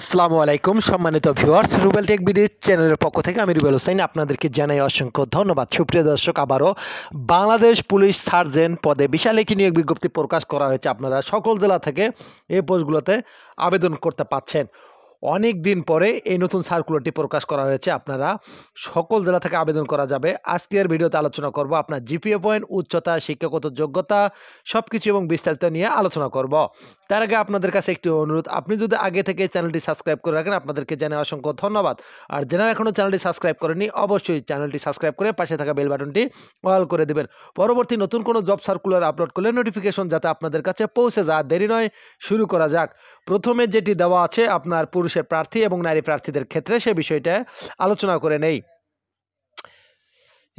আসসালামু আলাইকুম সম্মানিত ভিউয়ার্স রুবেল টেক বিডির চ্যানেলের পক্ষ থেকে আমি রুবেল হোসেন আপনাদেরকে জানাই অসংখ্য ধন্যবাদ সুপ্রিয় দর্শক আবারও বাংলাদেশ পুলিশ সার্জেন্ট পদে বিশাল একটি নিয়োগ বিজ্ঞপ্তি প্রকাশ করা হয়েছে আপনারা সকল জেলা থেকে এই পোস্টগুলোতে আবেদন করতে পাচ্ছেন অনেক দিন পরে এই নতুন সার্কুলারটি প্রকাশ করা হয়েছে আপনারা সকল জেলা থেকে আবেদন করা যাবে আজকের ভিডিওতে আলোচনা করব আপনার জিপিএ পয়েন্ট উচ্চতা শিক্ষাগত যোগ্যতা সব কিছু এবং বিস্তারিত নিয়ে আলোচনা করব তার আগে আপনাদের কাছে একটি অনুরোধ আপনি যদি আগে থেকে চ্যানেলটি সাবস্ক্রাইব করে রাখেন আপনাদেরকে জানে অসংখ্য ধন্যবাদ আর যারা এখনও চ্যানেলটি সাবস্ক্রাইব করেনি অবশ্যই চ্যানেলটি সাবস্ক্রাইব করে পাশে থাকা বেল বাটনটি অল করে দেবেন পরবর্তী নতুন কোনো জব সার্কুলার আপলোড করলে নোটিফিকেশন যাতে আপনাদের কাছে পৌঁছে যা দেরি নয় শুরু করা যাক প্রথমে যেটি দেওয়া আছে আপনার পুরুষের প্রার্থী এবং নারী প্রার্থীদের ক্ষেত্রে সে বিষয়টা আলোচনা করে নেই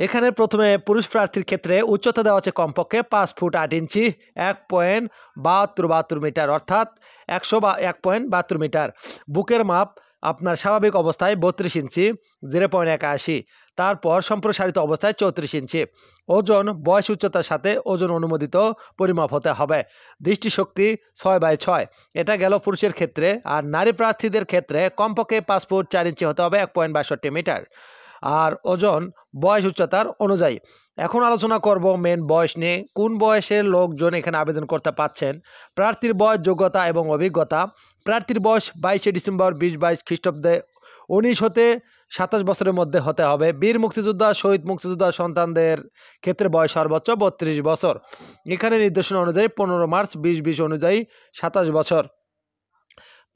এখানে প্রথমে পুরুষ প্রার্থীর ক্ষেত্রে উচ্চতা দেওয়া আছে কমপক্ষে পাঁচ ফুট আট ইঞ্চি এক পয়েন্ট বাহাত্তর বাহাত্তর মিটার অর্থাৎ একশো বা এক পয়েন্ট বাহাত্তর মিটার বুকের মাপ আপনার স্বাভাবিক অবস্থায় বত্রিশ ইঞ্চি জিরো পয়েন্ট একাশি তারপর সম্প্রসারিত অবস্থায় চৌত্রিশ ইঞ্চি ওজন বয়স উচ্চতার সাথে ওজন অনুমোদিত পরিমাপ হতে হবে দৃষ্টিশক্তি ছয় বাই ছয় এটা গেল পুরুষের ক্ষেত্রে আর নারী প্রার্থীদের ক্ষেত্রে কমপক্ষে পাঁচ ফুট চার ইঞ্চি হতে হবে এক পয়েন্ট বাষট্টি মিটার আর ওজন বয়স উচ্চতার অনুযায়ী এখন আলোচনা করব মেন বয়স নিয়ে কোন বয়সের লোকজন এখানে আবেদন করতে পাচ্ছেন প্রার্থীর বয়স যোগ্যতা এবং অভিজ্ঞতা প্রার্থীর বয়স বাইশে ডিসেম্বর বিশ বাইশ খ্রিস্টাব্দে উনিশ হতে সাতাশ বছরের মধ্যে হতে হবে বীর মুক্তিযোদ্ধা শহীদ মুক্তিযোদ্ধা সন্তানদের ক্ষেত্রে বয়স সর্বোচ্চ বত্রিশ বছর এখানে নির্দেশনা অনুযায়ী পনেরো মার্চ বিশ বিশ অনুযায়ী সাতাশ বছর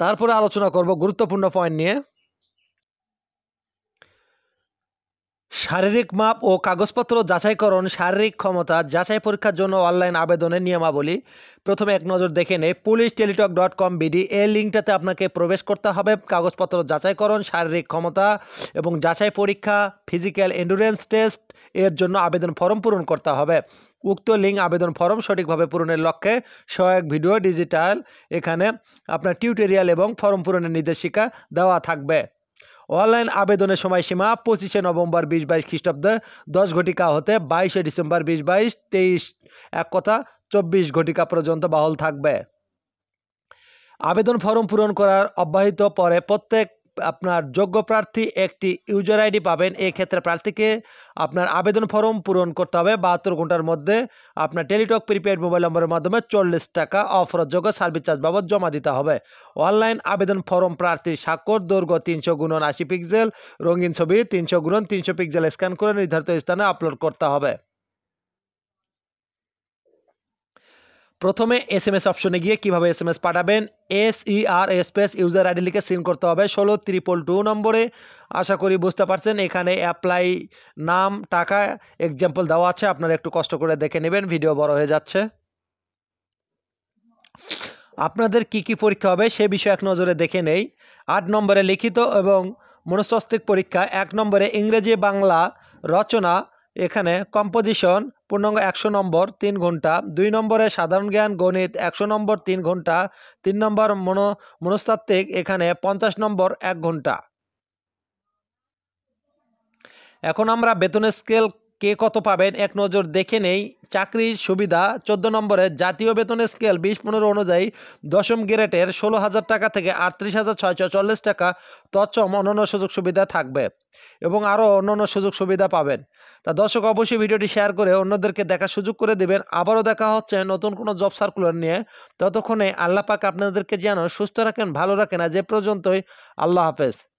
তারপরে আলোচনা করব গুরুত্বপূর্ণ পয়েন্ট নিয়ে শারীরিক মাপ ও কাগজপত্র যাচাইকরণ শারীরিক ক্ষমতা যাচাই পরীক্ষার জন্য অনলাইন আবেদনের নিয়মাবলী প্রথমে এক নজর দেখে নে police Teletalk dot com BD এই লিঙ্কটাতে আপনাকে প্রবেশ করতে হবে কাগজপত্র যাচাইকরণ শারীরিক ক্ষমতা এবং যাচাই পরীক্ষা ফিজিক্যাল এন্ডুরেন্স টেস্ট এর জন্য আবেদন ফর্ম পূরণ করতে হবে উক্ত লিঙ্ক আবেদন ফর্ম সঠিকভাবে পূরণের লক্ষ্যে সহায়ক ভিডিও ডিজিটাল এখানে আপনার টিউটোরিয়াল এবং ফর্ম পূরণের নির্দেশিকা দেওয়া থাকবে অনলাইন আবেদনের সময়সীমা পঁচিশে নভেম্বর বিশ বাইশ খ্রিস্টাব্দ দশ ঘটিকা হতে বাইশে ডিসেম্বর বিশ বাইশ তেইশ এক কথা চব্বিশ ঘটিকা পর্যন্ত বাহল থাকবে আবেদন ফর্ম পূরণ করার অব্যাহিত পরে প্রত্যেক আপনার যোগ্য প্রার্থী একটি ইউজার আইডি পাবেন এই ক্ষেত্রে প্রার্থীকে আপনার আবেদন ফর্ম পূরণ করতে হবে বাহাত্তর ঘন্টার মধ্যে আপনার টেলিটক প্রিপেড মোবাইল নম্বরের মাধ্যমে চল্লিশ টাকা যোগ্য সার্ভিস চার্জ বাবদ জমা দিতে হবে অনলাইন আবেদন ফর্ম প্রার্থীর স্বাক্ষর দৈর্ঘ্য তিনশো গুণন আশি পিক্সেল রঙিন ছবি তিনশো গুণন তিনশো পিক্সেল স্ক্যান করে নির্ধারিত স্থানে আপলোড করতে হবে প্রথমে এস এম এস অপশনে গিয়ে কীভাবে এস এম এস পাঠাবেন S E R space user ID লিখে সিন করতে হবে ষোলো ত্রিপল টু নম্বরে আশা করি বুঝতে পারছেন এখানে অ্যাপ্লাই নাম টাকা এক্সাম্পল দেওয়া আছে আপনারা একটু কষ্ট করে দেখে নেবেন ভিডিও বড় হয়ে যাচ্ছে আপনাদের কি কি পরীক্ষা হবে সে বিষয়ে এক নজরে দেখে নেই আট নম্বরে লিখিত এবং মনস্তাত্ত্বিক পরীক্ষা এক নম্বরে ইংরেজি বাংলা রচনা এখানে কম্পোজিশন পূর্ণাঙ্গ একশো নম্বর তিন ঘন্টা দুই নম্বরে সাধারণ জ্ঞান গণিত একশো নম্বর তিন ঘন্টা তিন নম্বর মনো মনস্তাত্ত্বিক এখানে পঞ্চাশ নম্বর এক ঘন্টা এখন আমরা বেতন স্কেল কে কত পাবেন এক নজর দেখে নেই চাকরির সুবিধা ১৪ নম্বরে জাতীয় বেতন স্কেল বিশ পনেরো অনুযায়ী দশম গ্রেটের ষোলো হাজার টাকা থেকে আটত্রিশ হাজার ছয়শ চল্লিশ টাকা তৎসম অন্যান্য সুযোগ সুবিধা থাকবে এবং আরও অন্যান্য সুযোগ সুবিধা পাবেন তা দর্শক অবশ্যই ভিডিওটি শেয়ার করে অন্যদেরকে দেখার সুযোগ করে দেবেন আবারও দেখা হচ্ছে নতুন কোনো জব সার্কুলার নিয়ে ততক্ষণে আল্লাহ পাক আপনাদেরকে যেন সুস্থ রাখেন ভালো রাখেন আর যে পর্যন্তই আল্লাহ হাফেজ